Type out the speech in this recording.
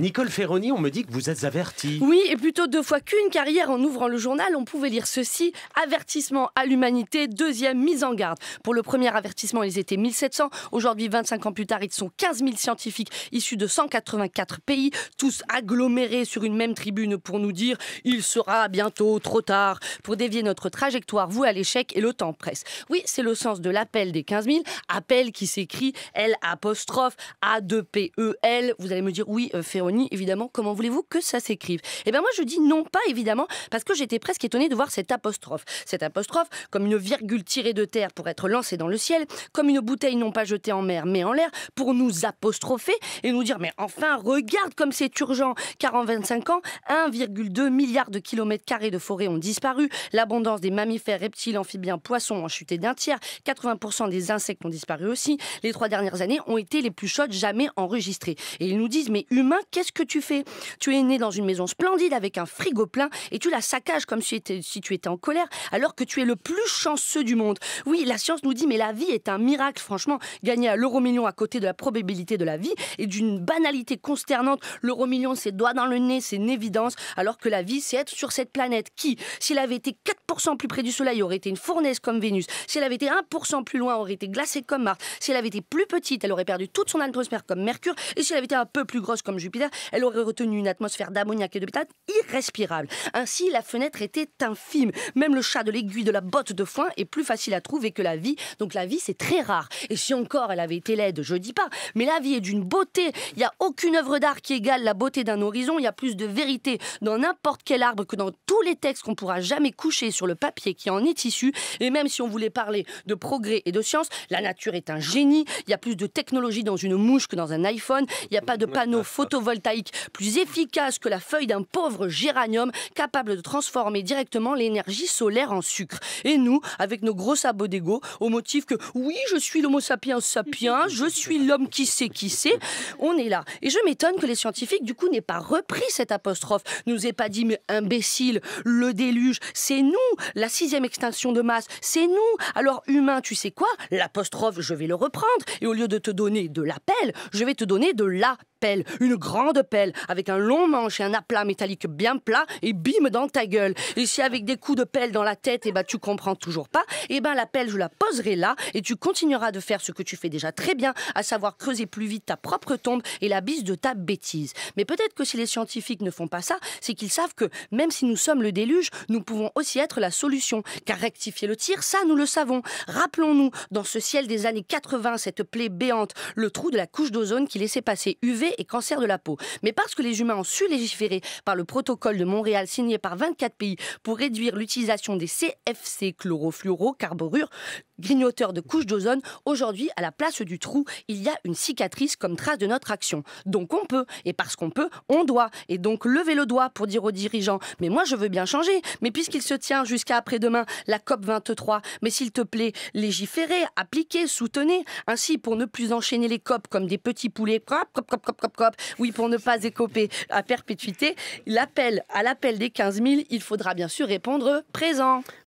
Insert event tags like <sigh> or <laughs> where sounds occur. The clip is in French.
Nicole Ferroni, on me dit que vous êtes avertie. Oui, et plutôt deux fois qu'une, car hier, en ouvrant le journal, on pouvait lire ceci avertissement à l'humanité, deuxième mise en garde. Pour le premier avertissement, ils étaient 1700. Aujourd'hui, 25 ans plus tard, ils sont 15 000 scientifiques issus de 184 pays, tous agglomérés sur une même tribune pour nous dire il sera bientôt trop tard pour dévier notre trajectoire vous à l'échec et le temps presse. Oui, c'est le sens de l'appel des 15 000, appel qui s'écrit L apostrophe A 2 P E L. Vous allez me dire oui, euh, Ferroni évidemment, comment voulez-vous que ça s'écrive Eh bien moi je dis non pas évidemment, parce que j'étais presque étonné de voir cette apostrophe. Cette apostrophe, comme une virgule tirée de terre pour être lancée dans le ciel, comme une bouteille non pas jetée en mer mais en l'air, pour nous apostropher et nous dire mais enfin regarde comme c'est urgent, car en 25 ans, 1,2 milliard de kilomètres carrés de forêt ont disparu, l'abondance des mammifères, reptiles, amphibiens, poissons ont chuté d'un tiers, 80% des insectes ont disparu aussi, les trois dernières années ont été les plus chaudes jamais enregistrées. Et ils nous disent mais humains, qu'est-ce qu'est-ce que tu fais Tu es né dans une maison splendide avec un frigo plein et tu la saccages comme si, si tu étais en colère alors que tu es le plus chanceux du monde. Oui, la science nous dit mais la vie est un miracle, franchement. Gagner à l'euro million à côté de la probabilité de la vie et d'une banalité consternante. L'euro million, c'est doigt dans le nez, c'est une évidence, alors que la vie, c'est être sur cette planète qui, s'il avait été 4% plus près du Soleil, aurait été une fournaise comme Vénus. Si elle avait été 1% plus loin, aurait été glacée comme Mars. Si elle avait été plus petite, elle aurait perdu toute son atmosphère comme Mercure. Et si elle avait été un peu plus grosse comme Jupiter, elle aurait retenu une atmosphère d'ammoniac et de méthane irrespirable. Ainsi, la fenêtre était infime. Même le chat de l'aiguille de la botte de foin est plus facile à trouver que la vie. Donc la vie, c'est très rare. Et si encore elle avait été laide, je dis pas. Mais la vie est d'une beauté. Il n'y a aucune œuvre d'art qui égale la beauté d'un horizon. Il y a plus de vérité dans n'importe quel arbre que dans tous les textes qu'on pourra jamais coucher sur le papier qui en est issu. Et même si on voulait parler de progrès et de science, la nature est un génie. Il y a plus de technologie dans une mouche que dans un iPhone. Il n'y a pas de panneau <laughs> photovoltaïque plus efficace que la feuille d'un pauvre géranium capable de transformer directement l'énergie solaire en sucre. Et nous, avec nos gros sabots d'ego, au motif que oui, je suis l'homo sapiens sapiens, je suis l'homme qui sait qui sait, on est là. Et je m'étonne que les scientifiques, du coup, n'aient pas repris cette apostrophe, nous aient pas dit, mais imbécile, le déluge, c'est nous, la sixième extinction de masse, c'est nous. Alors, humain, tu sais quoi L'apostrophe, je vais le reprendre. Et au lieu de te donner de l'appel, je vais te donner de la une grande pelle, avec un long manche et un aplat métallique bien plat, et bim dans ta gueule. Et si avec des coups de pelle dans la tête, et eh ben tu comprends toujours pas, et eh ben la pelle, je la poserai là, et tu continueras de faire ce que tu fais déjà très bien, à savoir creuser plus vite ta propre tombe et la bise de ta bêtise. Mais peut-être que si les scientifiques ne font pas ça, c'est qu'ils savent que même si nous sommes le déluge, nous pouvons aussi être la solution. Car rectifier le tir, ça nous le savons. Rappelons-nous, dans ce ciel des années 80, cette plaie béante, le trou de la couche d'ozone qui laissait passer UV et cancer de la peau. Mais parce que les humains ont su légiférer par le protocole de Montréal signé par 24 pays pour réduire l'utilisation des CFC, chlorofluorocarburures, grignoteurs de couches d'ozone, aujourd'hui, à la place du trou, il y a une cicatrice comme trace de notre action. Donc on peut, et parce qu'on peut, on doit. Et donc lever le doigt pour dire aux dirigeants, mais moi je veux bien changer, mais puisqu'il se tient jusqu'à après-demain la COP 23, mais s'il te plaît, légiférez, appliquez, soutenez, ainsi pour ne plus enchaîner les COP comme des petits poulets, oui, pour ne pas écoper à perpétuité. L'appel, à l'appel des 15 000, il faudra bien sûr répondre présent.